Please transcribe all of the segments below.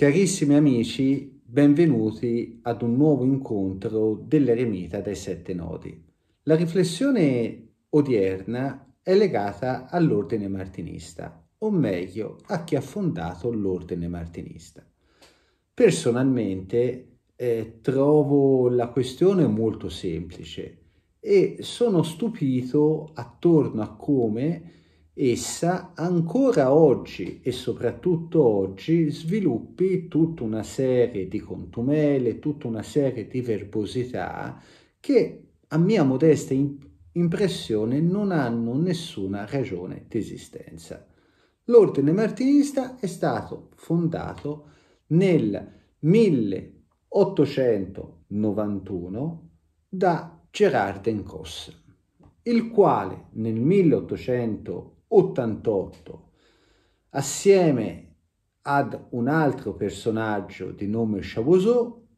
Carissimi amici, benvenuti ad un nuovo incontro dell'Eremita dai Sette Nodi. La riflessione odierna è legata all'ordine martinista, o meglio a chi ha fondato l'ordine martinista. Personalmente eh, trovo la questione molto semplice e sono stupito attorno a come essa ancora oggi e soprattutto oggi sviluppi tutta una serie di contumele, tutta una serie di verbosità che a mia modesta impressione non hanno nessuna ragione di esistenza. L'ordine martinista è stato fondato nel 1891 da Gerard Encosse, il quale nel 1891 88, assieme ad un altro personaggio di nome Chavoso,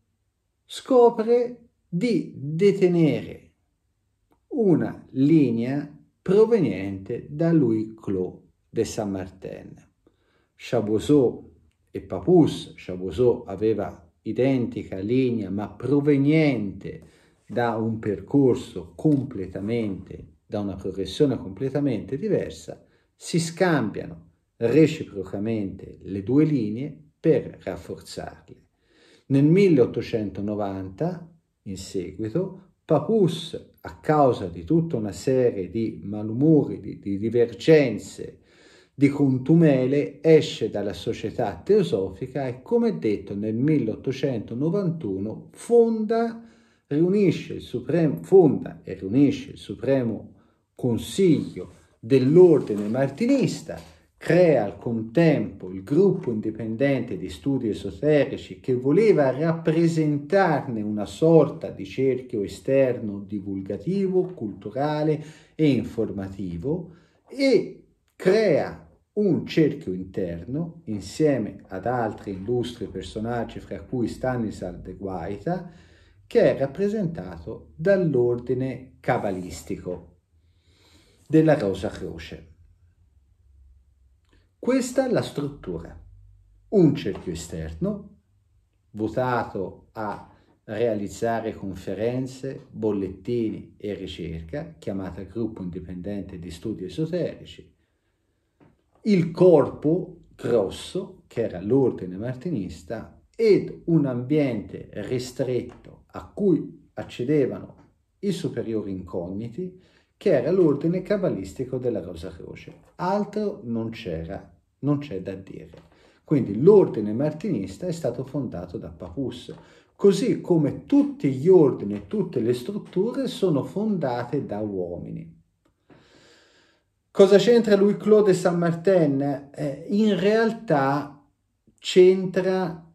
scopre di detenere una linea proveniente da Louis Clos de Saint-Martin. Chaboseau e Papus, Chaboseau aveva identica linea ma proveniente da un percorso completamente da una progressione completamente diversa, si scambiano reciprocamente le due linee per rafforzarle. Nel 1890, in seguito, Papus, a causa di tutta una serie di malumori, di, di divergenze, di contumele, esce dalla società teosofica e, come detto, nel 1891 fonda, riunisce il supremo, fonda e riunisce il supremo consiglio dell'ordine martinista, crea al contempo il gruppo indipendente di studi esoterici che voleva rappresentarne una sorta di cerchio esterno divulgativo, culturale e informativo e crea un cerchio interno insieme ad altri illustri personaggi fra cui Stanislav de Guaita che è rappresentato dall'ordine cabalistico della Rosa Croce. Questa è la struttura. Un cerchio esterno, votato a realizzare conferenze, bollettini e ricerca, chiamata Gruppo Indipendente di Studi Esoterici, il corpo grosso, che era l'ordine martinista, ed un ambiente ristretto a cui accedevano i superiori incogniti, che era l'ordine cabalistico della Rosa Croce. Altro non c'era, non c'è da dire. Quindi l'ordine martinista è stato fondato da Papus, così come tutti gli ordini, tutte le strutture sono fondate da uomini. Cosa c'entra lui Claude San Martin? Eh, in realtà c'entra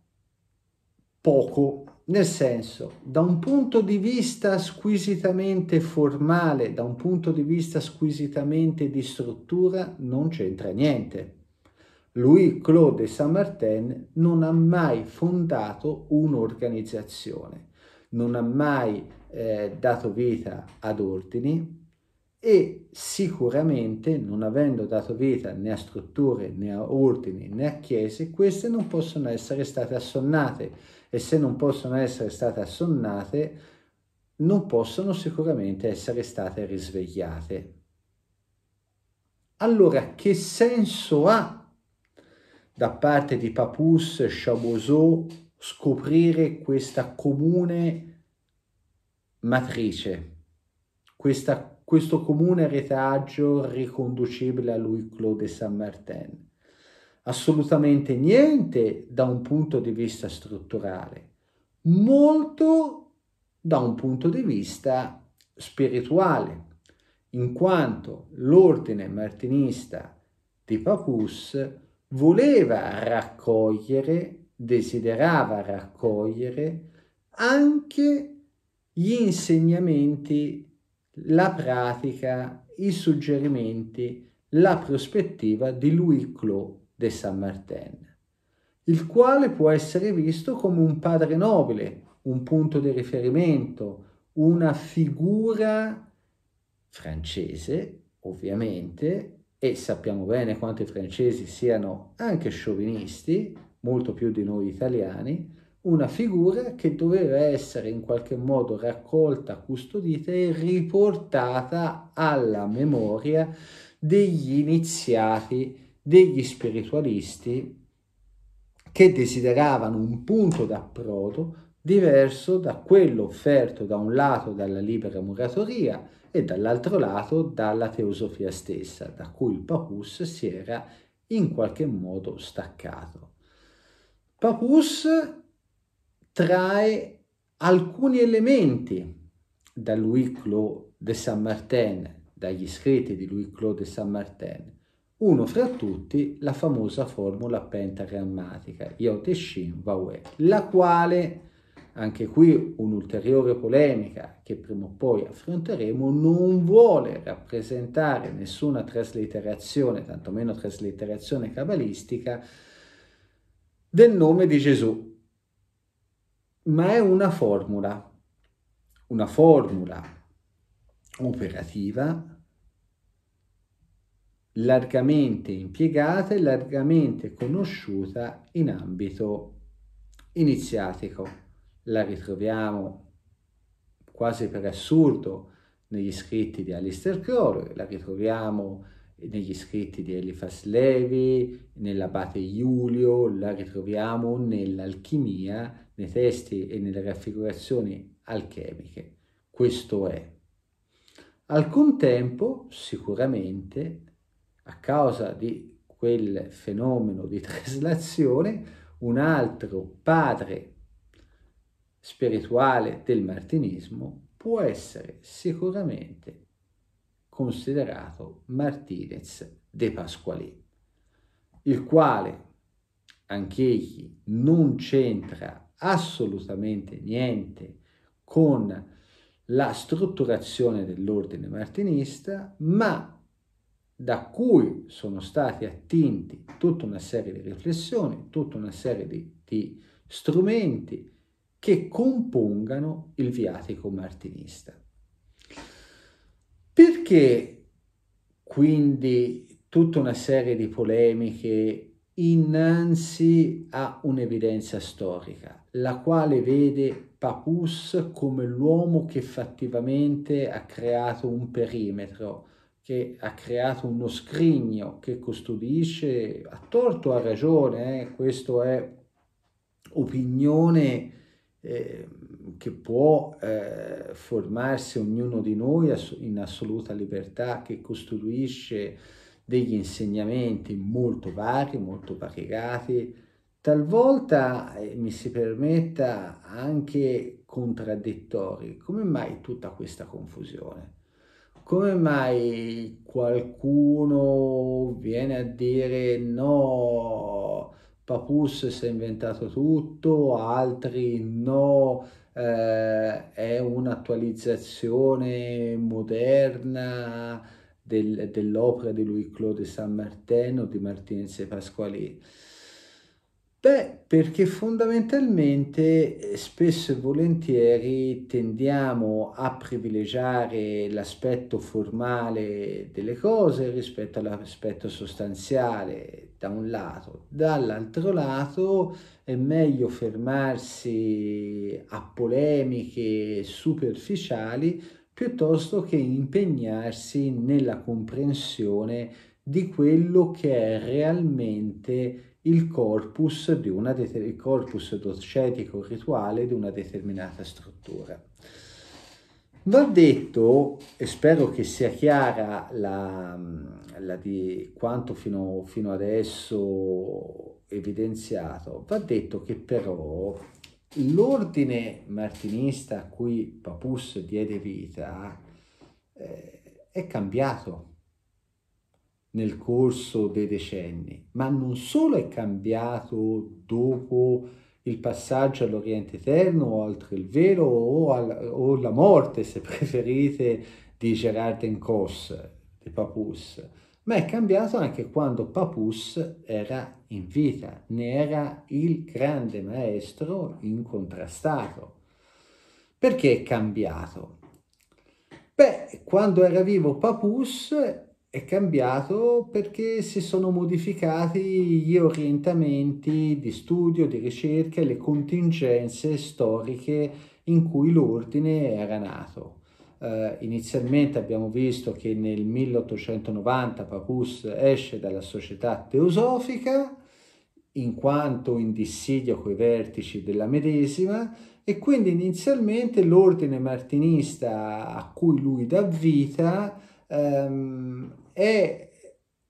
poco, nel senso, da un punto di vista squisitamente formale, da un punto di vista squisitamente di struttura, non c'entra niente. Lui, Claude Saint-Martin, non ha mai fondato un'organizzazione, non ha mai eh, dato vita ad ordini e sicuramente, non avendo dato vita né a strutture, né a ordini, né a chiese, queste non possono essere state assonnate e se non possono essere state assonnate, non possono sicuramente essere state risvegliate. Allora, che senso ha da parte di Papus e Chabosot scoprire questa comune matrice, questa, questo comune retaggio riconducibile a lui Claude Saint-Martin? assolutamente niente da un punto di vista strutturale, molto da un punto di vista spirituale, in quanto l'ordine martinista di Papus voleva raccogliere, desiderava raccogliere anche gli insegnamenti, la pratica, i suggerimenti, la prospettiva di Louis Clos de Saint Martin, il quale può essere visto come un padre nobile, un punto di riferimento, una figura francese, ovviamente, e sappiamo bene quanto i francesi siano anche sciovinisti, molto più di noi italiani, una figura che doveva essere in qualche modo raccolta, custodita e riportata alla memoria degli iniziati degli spiritualisti che desideravano un punto d'approdo diverso da quello offerto da un lato dalla libera muratoria e dall'altro lato dalla teosofia stessa, da cui il Papus si era in qualche modo staccato. Papus trae alcuni elementi da Louis Claude de Saint-Martin, dagli scritti di Louis Claude de Saint-Martin, uno fra tutti la famosa formula pentagrammatica Yoteshin Vawe, la quale, anche qui un'ulteriore polemica che prima o poi affronteremo, non vuole rappresentare nessuna traslitterazione, tantomeno traslitterazione cabalistica, del nome di Gesù, ma è una formula, una formula operativa largamente impiegata e largamente conosciuta in ambito iniziatico. La ritroviamo quasi per assurdo negli scritti di Alistair Crowley, la ritroviamo negli scritti di Eliphas Levi, nell'Abate Iulio, la ritroviamo nell'alchimia, nei testi e nelle raffigurazioni alchemiche. Questo è. Al contempo, sicuramente, a causa di quel fenomeno di traslazione, un altro padre spirituale del martinismo può essere sicuramente considerato Martinez de Pasqualì, il quale anch'egli non c'entra assolutamente niente con la strutturazione dell'ordine martinista, ma da cui sono stati attinti tutta una serie di riflessioni, tutta una serie di, di strumenti che compongano il viatico martinista. Perché quindi tutta una serie di polemiche innanzi a un'evidenza storica, la quale vede Papus come l'uomo che fattivamente ha creato un perimetro che ha creato uno scrigno che custodisce, a torto a ragione, eh, questo è opinione eh, che può eh, formarsi ognuno di noi in assoluta libertà, che costituisce degli insegnamenti molto vari, molto variegati, talvolta eh, mi si permetta anche contraddittori. Come mai tutta questa confusione? come mai qualcuno viene a dire no, Papus si è inventato tutto, altri no, eh, è un'attualizzazione moderna del, dell'opera di Louis Claude Saint-Martin o di Martinez e Pasquali. Beh, perché fondamentalmente eh, spesso e volentieri tendiamo a privilegiare l'aspetto formale delle cose rispetto all'aspetto sostanziale da un lato, dall'altro lato è meglio fermarsi a polemiche superficiali piuttosto che impegnarsi nella comprensione di quello che è realmente il corpus, di una, il corpus docetico rituale di una determinata struttura. Va detto, e spero che sia chiara la, la di quanto fino, fino adesso evidenziato, va detto che però l'ordine martinista a cui Papus diede vita eh, è cambiato nel corso dei decenni, ma non solo è cambiato dopo il passaggio all'Oriente Eterno o il velo o, al, o la morte, se preferite, di Gerard Encos, di Papus, ma è cambiato anche quando Papus era in vita, ne era il grande maestro incontrastato. Perché è cambiato? Beh, quando era vivo Papus è cambiato perché si sono modificati gli orientamenti di studio, di ricerca e le contingenze storiche in cui l'ordine era nato. Eh, inizialmente abbiamo visto che nel 1890 Papus esce dalla società teosofica in quanto in dissidio coi vertici della medesima e quindi inizialmente l'ordine martinista a cui lui dà vita ehm, è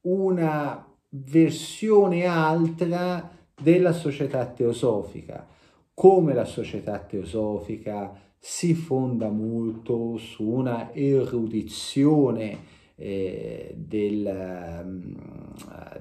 una versione altra della società teosofica, come la società teosofica si fonda molto su una erudizione eh, del, mm,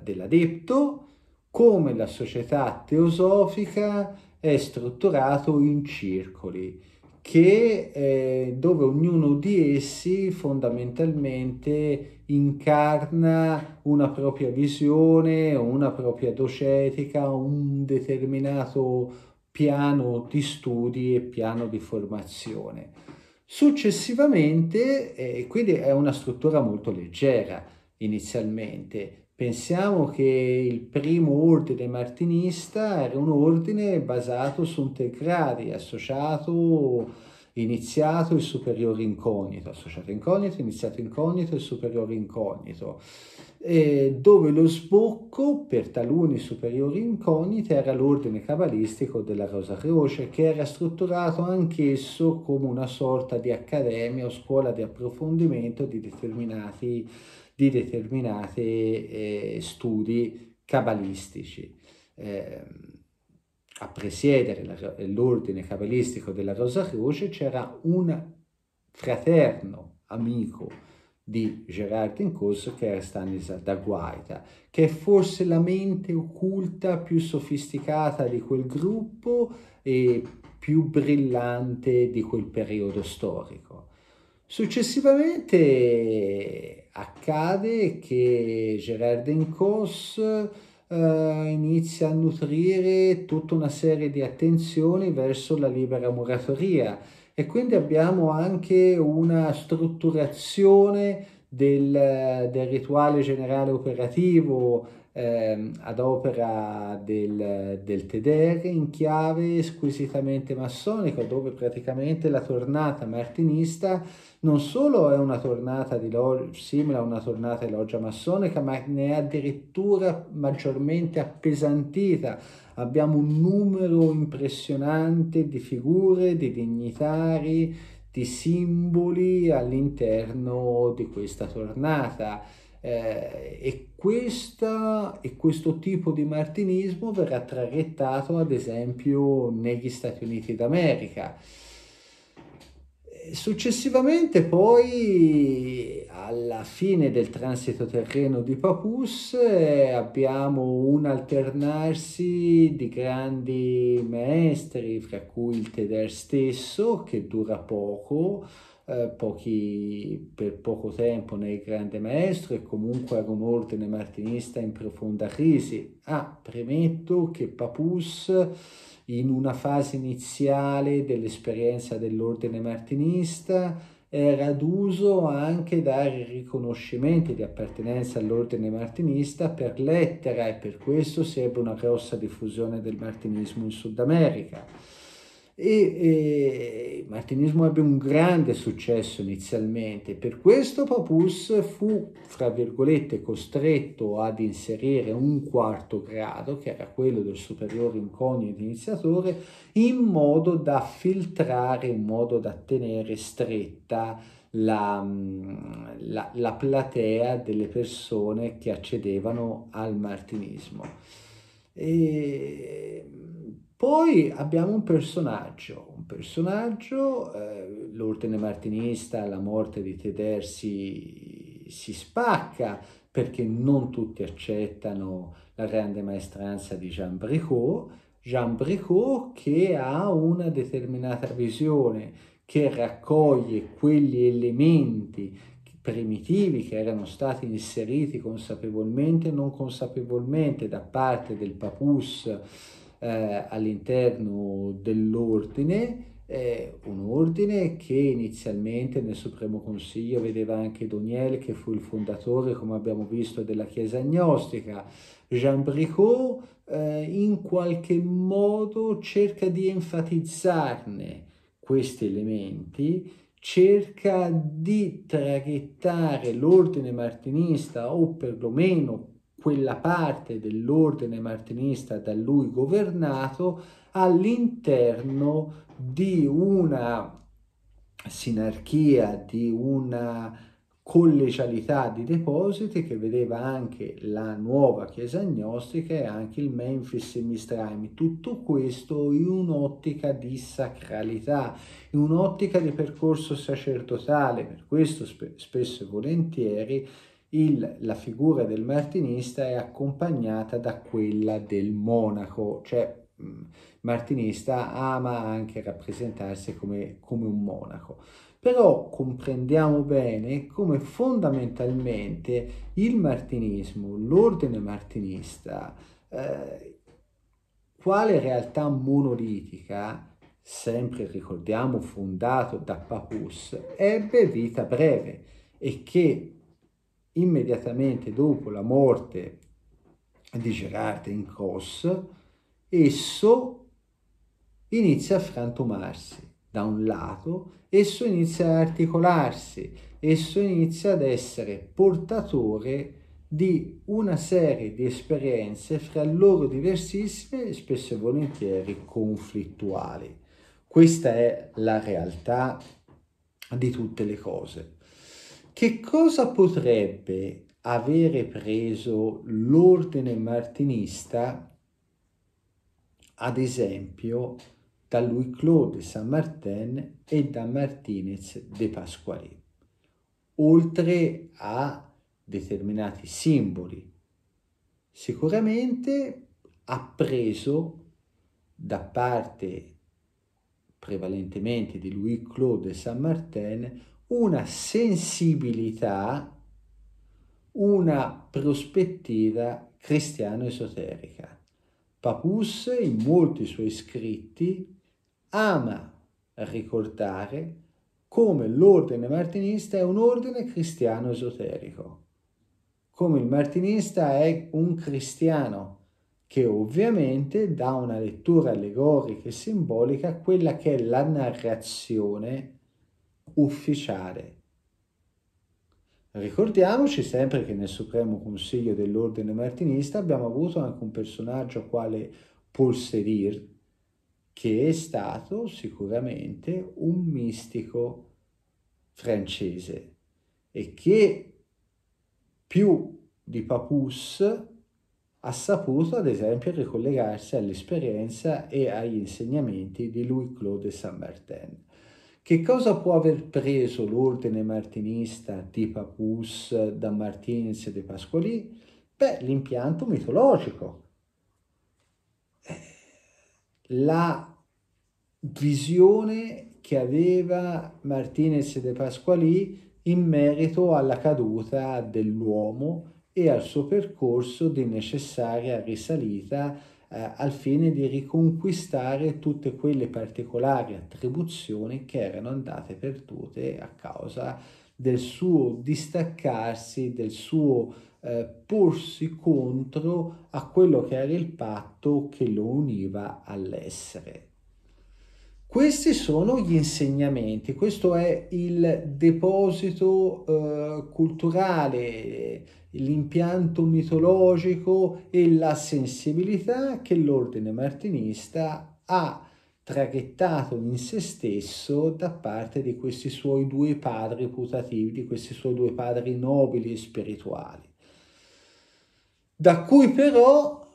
dell'adepto, come la società teosofica è strutturata in circoli, che, eh, dove ognuno di essi fondamentalmente incarna una propria visione, una propria docetica, un determinato piano di studi e piano di formazione. Successivamente, eh, quindi è una struttura molto leggera inizialmente, Pensiamo che il primo ordine martinista era un ordine basato su un Tegradi, associato iniziato il superiore incognito, associato incognito, iniziato incognito e superiore incognito, eh, dove lo sbocco per taluni superiori incogniti era l'ordine cabalistico della Rosa Croce, che era strutturato anch'esso come una sorta di accademia o scuola di approfondimento di determinati, di determinati eh, studi cabalistici. Eh, a presiedere l'ordine cabalistico della Rosa Croce c'era un fraterno amico di Gerard Incosso che era Stanislav da Guaita, che è forse la mente occulta più sofisticata di quel gruppo e più brillante di quel periodo storico. Successivamente accade che Gerard Incosso eh, inizia a nutrire tutta una serie di attenzioni verso la libera muratoria e quindi abbiamo anche una strutturazione del, del rituale generale operativo eh, ad opera del, del Tedere in chiave squisitamente massonica, dove praticamente la tornata martinista non solo è una tornata di simile a una tornata di loggia massonica, ma ne è addirittura maggiormente appesantita. Abbiamo un numero impressionante di figure, di dignitari, di simboli all'interno di questa tornata eh, e, questa, e, questo tipo di martinismo verrà traghettato ad esempio negli Stati Uniti d'America. Eh, successivamente poi alla fine del transito terreno di Papus eh, abbiamo un alternarsi di grandi maestri, fra cui il Teder stesso, che dura poco, eh, pochi, per poco tempo nel grande maestro e comunque era un ordine Martinista in profonda crisi. Ah, premetto che Papus in una fase iniziale dell'esperienza dell'ordine martinista era d'uso anche dare riconoscimenti di appartenenza all'ordine martinista per lettera e per questo si ebbe una grossa diffusione del martinismo in Sud America e, il martinismo ebbe un grande successo inizialmente, per questo Papus fu, fra virgolette, costretto ad inserire un quarto grado, che era quello del superiore incognito iniziatore, in modo da filtrare, in modo da tenere stretta la, mm, la, la platea delle persone che accedevano al martinismo. E poi abbiamo un personaggio, un personaggio, eh, l'ordine martinista, alla morte di Teder si, si spacca perché non tutti accettano la grande maestranza di Jean Bricot, Jean Bricot che ha una determinata visione, che raccoglie quegli elementi primitivi che erano stati inseriti consapevolmente e non consapevolmente da parte del Papus eh, all'interno dell'ordine, eh, un ordine che inizialmente nel Supremo Consiglio vedeva anche Doniel che fu il fondatore, come abbiamo visto, della Chiesa agnostica, Jean Bricot eh, in qualche modo cerca di enfatizzarne questi elementi cerca di traghettare l'ordine martinista o perlomeno quella parte dell'ordine martinista da lui governato all'interno di una sinarchia, di una collegialità di depositi che vedeva anche la nuova chiesa agnostica e anche il Memphis e Mistraimi. Tutto questo in un'ottica di sacralità, in un'ottica di percorso sacerdotale, per questo spesso e volentieri il, la figura del martinista è accompagnata da quella del monaco, cioè mm, martinista ama anche rappresentarsi come, come un monaco. Però comprendiamo bene come fondamentalmente il martinismo, l'ordine martinista, eh, quale realtà monolitica, sempre ricordiamo fondato da Papus, ebbe vita breve e che immediatamente dopo la morte di Gerard Encos, esso inizia a frantumarsi. Da un lato, esso inizia ad articolarsi, esso inizia ad essere portatore di una serie di esperienze fra loro diversissime e spesso e volentieri conflittuali. Questa è la realtà di tutte le cose. Che cosa potrebbe avere preso l'ordine martinista, ad esempio, da Louis Claude Saint Martin e da Martinez de Pasquale, oltre a determinati simboli. Sicuramente ha preso da parte prevalentemente di Louis Claude Saint Martin una sensibilità, una prospettiva cristiano-esoterica. Papus, in molti suoi scritti, ama ricordare come l'ordine martinista è un ordine cristiano-esoterico, come il martinista è un cristiano che ovviamente dà una lettura allegorica e simbolica a quella che è la narrazione ufficiale. Ricordiamoci sempre che nel Supremo Consiglio dell'Ordine Martinista abbiamo avuto anche un personaggio quale Polserir, che è stato sicuramente un mistico francese e che più di Papus ha saputo ad esempio ricollegarsi all'esperienza e agli insegnamenti di Louis-Claude Saint-Martin. Che cosa può aver preso l'ordine martinista di Papus da Martins e De Pasquali? Beh, l'impianto mitologico, eh, la visione che aveva Martinez de Pasquali in merito alla caduta dell'uomo e al suo percorso di necessaria risalita eh, al fine di riconquistare tutte quelle particolari attribuzioni che erano andate perdute a causa del suo distaccarsi, del suo eh, porsi contro a quello che era il patto che lo univa all'essere. Questi sono gli insegnamenti, questo è il deposito eh, culturale, l'impianto mitologico e la sensibilità che l'ordine martinista ha traghettato in se stesso da parte di questi suoi due padri putativi, di questi suoi due padri nobili e spirituali, da cui però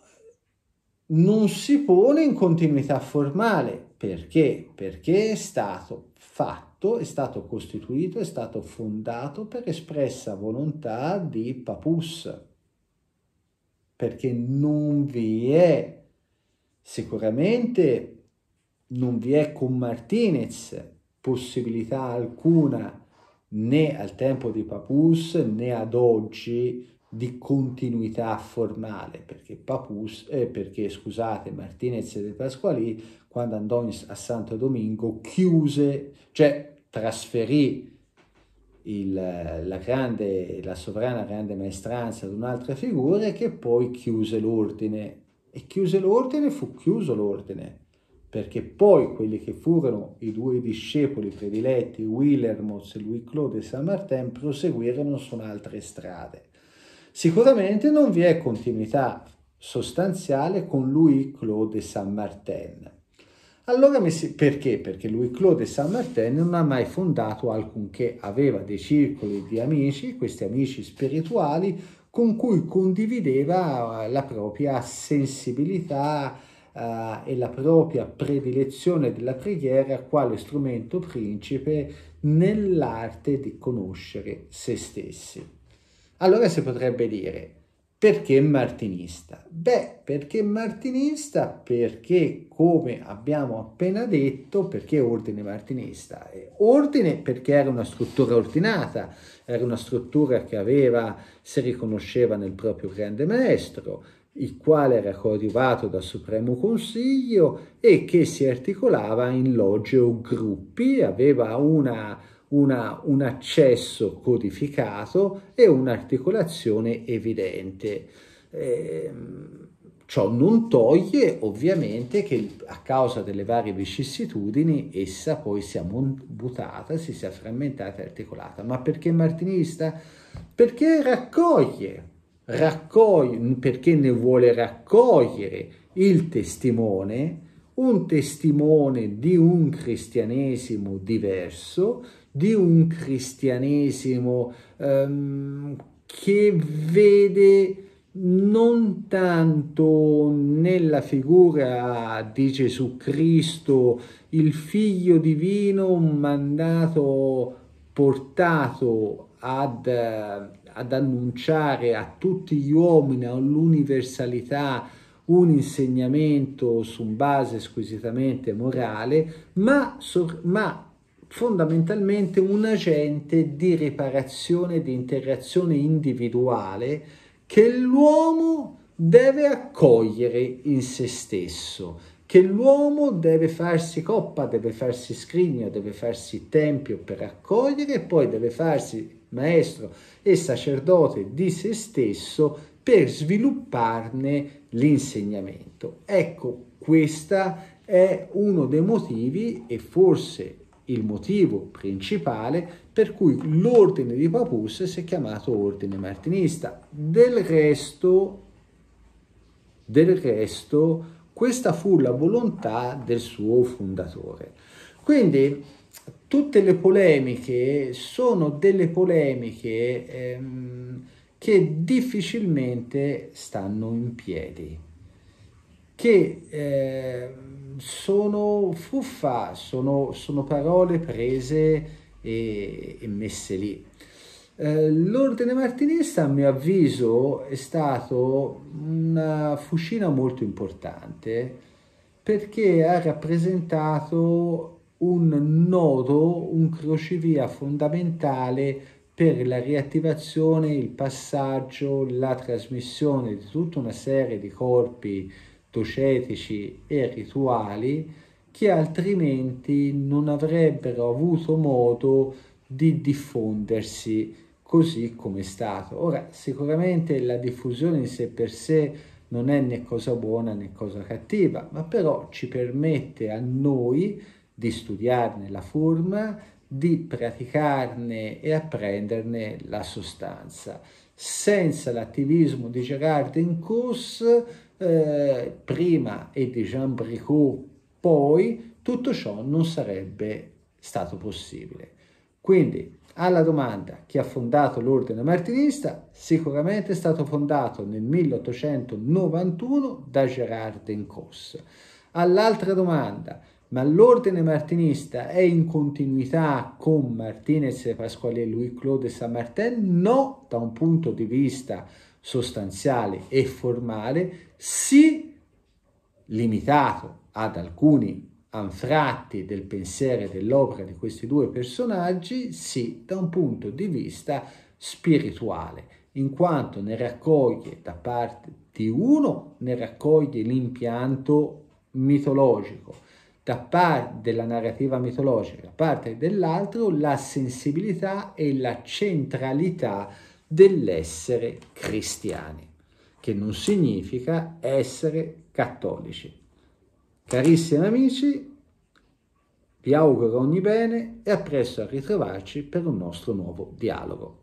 non si pone in continuità formale perché? Perché è stato fatto, è stato costituito, è stato fondato per espressa volontà di Papus, perché non vi è sicuramente non vi è con Martinez possibilità alcuna né al tempo di Papus né ad oggi di continuità formale perché Papus eh, perché scusate Martinez e De Pasquali quando andò a Santo Domingo, chiuse, cioè trasferì il, la, grande, la sovrana grande maestranza ad un'altra figura che poi chiuse l'ordine. E chiuse l'ordine fu chiuso l'ordine, perché poi quelli che furono i due discepoli prediletti, Willermoz e Louis Claude e Saint-Martin, proseguirono su altre strade. Sicuramente non vi è continuità sostanziale con Louis Claude e Saint-Martin allora messi, perché? Perché lui Claude Saint-Martin non ha mai fondato alcunché, aveva dei circoli di amici, questi amici spirituali, con cui condivideva eh, la propria sensibilità eh, e la propria predilezione della preghiera quale strumento principe nell'arte di conoscere se stessi. Allora si potrebbe dire, perché martinista? Beh, perché martinista? Perché, come abbiamo appena detto, perché ordine martinista? Eh, ordine perché era una struttura ordinata, era una struttura che aveva, si riconosceva nel proprio grande maestro, il quale era coadiuvato dal Supremo Consiglio e che si articolava in logge o gruppi, aveva una una, un accesso codificato e un'articolazione evidente. Eh, ciò non toglie ovviamente che a causa delle varie vicissitudini essa poi sia mutata, si sia frammentata e articolata. Ma perché martinista? Perché raccoglie, raccoglie perché ne vuole raccogliere il testimone, un testimone di un cristianesimo diverso di un cristianesimo ehm, che vede non tanto nella figura di Gesù Cristo, il figlio divino mandato, portato ad, ad annunciare a tutti gli uomini, all'universalità, un insegnamento su base squisitamente morale, ma, ma fondamentalmente un agente di riparazione, di interazione individuale che l'uomo deve accogliere in se stesso, che l'uomo deve farsi coppa, deve farsi scrigno, deve farsi tempio per accogliere e poi deve farsi maestro e sacerdote di se stesso per svilupparne l'insegnamento. Ecco, questo è uno dei motivi e forse il motivo principale per cui l'ordine di Papus si è chiamato ordine martinista. Del resto, del resto questa fu la volontà del suo fondatore. Quindi tutte le polemiche sono delle polemiche ehm, che difficilmente stanno in piedi, che, eh, sono fuffa, sono, sono parole prese e, e messe lì. Eh, l'ordine martinista, a mio avviso, è stato una fucina molto importante perché ha rappresentato un nodo, un crocevia fondamentale per la riattivazione, il passaggio, la trasmissione di tutta una serie di corpi docetici e rituali che altrimenti non avrebbero avuto modo di diffondersi così come è stato. Ora, sicuramente la diffusione in sé per sé non è né cosa buona né cosa cattiva, ma però ci permette a noi di studiarne la forma, di praticarne e apprenderne la sostanza. Senza l'attivismo di Gerard Encos eh, prima e di Jean Bricot poi, tutto ciò non sarebbe stato possibile. Quindi alla domanda chi ha fondato l'ordine martinista, sicuramente è stato fondato nel 1891 da Gerard Dencos. All'altra domanda, ma l'ordine martinista è in continuità con Martinez Pasquale e Louis Claude Saint-Martin? No, da un punto di vista sostanziale e formale, sì limitato ad alcuni anfratti del pensiero e dell'opera di questi due personaggi, sì da un punto di vista spirituale, in quanto ne raccoglie da parte di uno, ne raccoglie l'impianto mitologico, da parte della narrativa mitologica, da parte dell'altro la sensibilità e la centralità dell'essere cristiani, che non significa essere cattolici. Carissimi amici, vi auguro ogni bene e a presto a ritrovarci per un nostro nuovo dialogo.